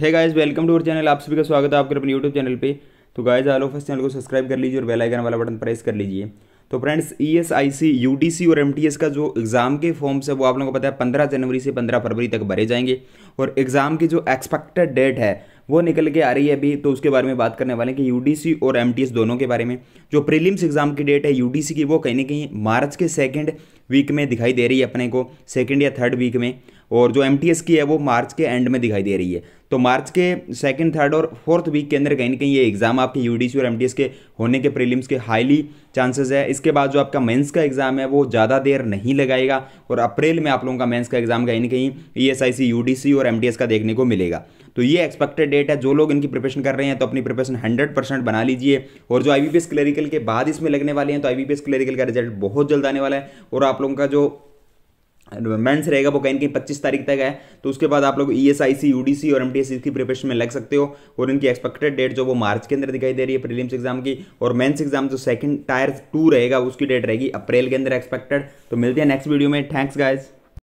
है guys welcome to our channel आप सभी का स्वागत है आपके अपने यूट्यूब चैनल पे तो गाइज आलो फर्स्ट चैनल को सब्सक्राइब कर लीजिए और बेल आइकन वाला बटन प्रेस कर लीजिए तो friends E S I C U C और एम टी एस का जो एग्ज़ाम के फॉर्म्स है वो आप लोगों को पता है पंद्रह जनवरी से पंद्रह फरवरी तक भरे जाएंगे और एग्ज़ाम की जो एक्सपेक्टेड डेट है वो निकल के आ रही है अभी तो उसके बारे में बात करने वाले हैं कि यू और एम दोनों के बारे में जो प्रीलिम्स एग्जाम की डेट है यू की वो कहीं ना कहीं मार्च के सेकेंड वीक में दिखाई दे रही है अपने को सेकेंड या थर्ड वीक में और जो एम की है वो मार्च के एंड में दिखाई दे रही है तो मार्च के सेकंड थर्ड और फोर्थ वीक के अंदर कहीं ना कहीं ये एग्जाम आपके यू और एम के होने के प्रीलिम्स के हाईली चांसेस है इसके बाद जो आपका मेंस का एग्जाम है वो ज़्यादा देर नहीं लगाएगा और अप्रैल में आप लोगों का मेंस का एग्जाम कहीं ना कहीं ईएसआईसी e यूडीसी और एमटीएस का देखने को मिलेगा तो ये एक्सपेक्टेड डेट है जो लोग इनकी प्रिपरेशन कर रहे हैं तो अपनी प्रिपरेशन हंड्रेड परसेंट बना लीजिए और जो आई क्लरिकल के बाद इसमें लगने वाले हैं तो आई क्लरिकल का रिजल्ट बहुत जल्द आने वाला है और आप लोगों का जो मेंस रहेगा वो कहीं कहीं पच्चीस तारीख तक है तो उसके बाद आप लोग E S I C U D C और एम टी एस सी की प्रिपरेशन में लग सकते हो और इनकी एक्सपेक्टेड डेट जो वो मार्च के अंदर दिखाई दे रही है प्रीलिम्स एग्जाम की और मेंस एग्जाम जो सेकंड टायर टू रहेगा उसकी डेट रहेगी अप्रैल के अंदर एक्सपेक्टेड तो मिलते हैं नेक्स्ट वीडियो में थैंक्स गाइज